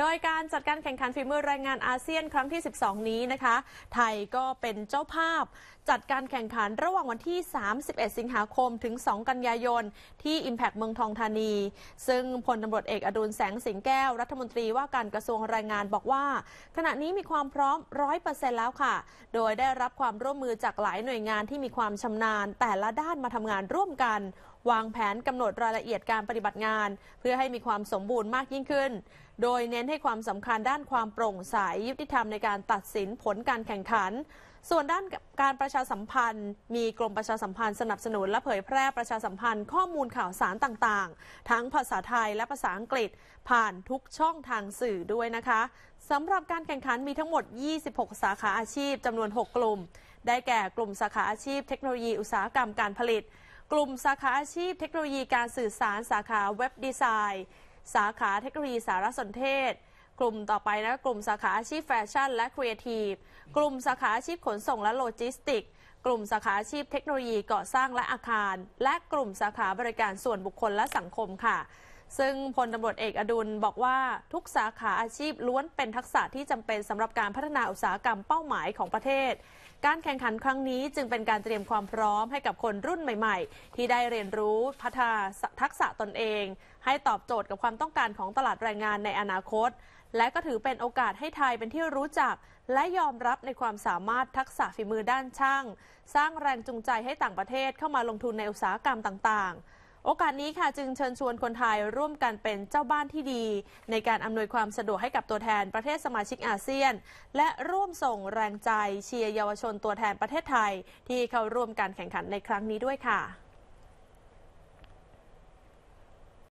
โดยการจัดการแข่งขันฝีมือแรงงานอาเซียนครั้งที่ 12 นี้นะคะ ไทยก็เป็นเจ้าภาพ จัดการแข่งขันระหว่างวันที่ 31 สิงหาคมถึง 2 กันยายนที่ Impact เมืองทองธานี ซึ่งพลตำรวจเอกอดุลแสงสิงแก้ว รัฐมนตรีว่าการกระทรวงแรงงานบอกว่า ขณะนี้มีความพร้อมรร้ออยเเป์ซ็นต์แล้วค่ะ โดยได้รับความร่วมมือจากหลายหน่วยงานที่มีความชำนาญ แต่ละด้านมาทำงานร่วมกันวางแผนกำหนดรายละเอียดการปฏิบัติงาน เพื่อให้มีความสมบูรณ์มากยิ่งขึ้น โดยเน้นให้ความสำคัญด้านความโปร่งใสยุติธรรมในการตัดสินผลการแข่งขัน ส่วนด้านการประชาสัมพันธ์ มีกรมประชาสัมพันธ์สนับสนุนและเผยแพร่ประชาสัมพันธ์ข้อมูลข่าวสารต่างๆ ทั้งภาษาไทยและภาษาอังกฤษผ่านทุกช่องทางสื่อด้วยนะคะ สำหรับการแข่งขันมีทั้งหมด 26 สาขาอาชีพจำนวน 6 กลุ่ม ได้แก่ กลุ่มสาขาอาชีพ เทคโนโลยีอุตสาหกรรมการผลิตกลุ่มสาขาอาชีพเทคโนโลยีการสื่อสารสาขาเว็บดีไซน์ สาขาเทคโนโลยีสารสนเทศ กลุ่มต่อไปนะกลุ่ม สาขา อาชีพแฟชั่น และครีเอทีฟกลุ่ม สาขาอาชีพขนส่งและโลจิสติก กลุ่มสาขาอาชีพเทคโนโลยี ก่อสร้างและอาคาร และกลุ่มสาขาบริการส่วนบุคคลและสังคมค่ะซึ่งพลตำรวจเอกอดุลบอกว่า ทุกสาขาอาชีพล้วนเป็นทักษะที่จำเป็นสำหรับการพัฒนาอุตสาหกรรมเป้าหมายของประเทศ การแข่งขันครั้งนี้จึงเป็นการเตรียมความพร้อมให้กับคนรุ่นใหม่ ๆ ที่ได้เรียนรู้พัฒนาทักษะตนเอง ให้ตอบโจทย์กับความต้องการของตลาดแรงงานในอนาคต และก็ถือเป็นโอกาสให้ไทยเป็นที่รู้จัก และยอมรับในความสามารถทักษะฝีมือด้านช่าง สร้างแรงจูงใจให้ต่างประเทศ เข้ามาลงทุนในอุตสาหกรรมต่างๆโอกาสนี้ค่ะจึงเชิญชวนคนไทยร่วมกันเป็นเจ้าบ้านที่ดี ในการอำนวยความสะดวกให้กับตัวแทนประเทศสมาชิกอาเซียน และร่วมส่งแรงใจเชียร์เยาวชนตัวแทนประเทศไทย ที่เข้าร่วมการแข่งขันในครั้งนี้ด้วยค่ะ